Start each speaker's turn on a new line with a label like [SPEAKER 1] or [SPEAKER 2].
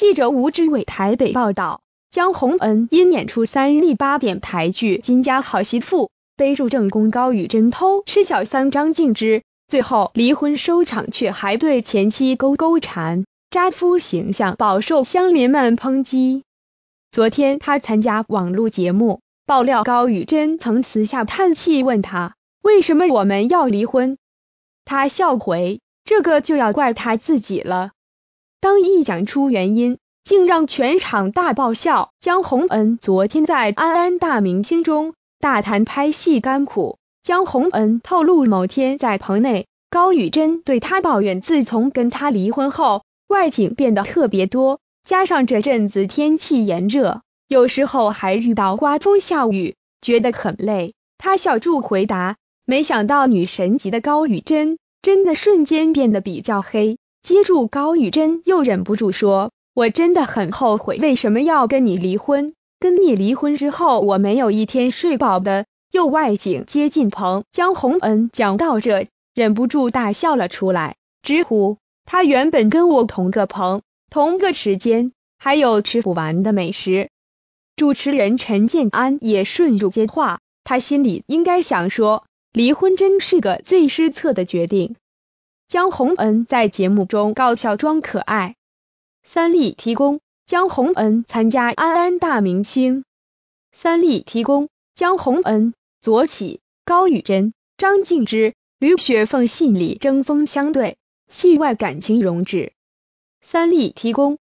[SPEAKER 1] 记者吴志伟台北报道，江宏恩因演出三立八点台剧《金家好媳妇》，背住正宫高宇贞偷吃小三张静之，最后离婚收场，却还对前妻勾勾缠，渣夫形象饱受乡民们抨击。昨天他参加网络节目，爆料高宇贞曾私下叹气问他，为什么我们要离婚？他笑回，这个就要怪他自己了。当一讲出原因，竟让全场大爆笑。江宏恩昨天在《安安大明星》中大谈拍戏甘苦。江宏恩透露，某天在棚内，高宇珍对他抱怨，自从跟他离婚后，外景变得特别多，加上这阵子天气炎热，有时候还遇到刮风下雨，觉得很累。他笑住回答，没想到女神级的高宇珍，真的瞬间变得比较黑。接住高宇珍，又忍不住说：“我真的很后悔，为什么要跟你离婚？跟你离婚之后，我没有一天睡饱的。”又外景接近，彭江洪恩讲到这，忍不住大笑了出来，直呼：“他原本跟我同个棚，同个时间，还有吃不完的美食。”主持人陈建安也顺入接话，他心里应该想说：“离婚真是个最失策的决定。”江宏恩在节目中搞笑装可爱。三立提供。江宏恩参加安安大明星。三立提供。江宏恩、左起高宇真、张静之、吕雪凤戏里针锋相对，戏外感情融挚。三立提供。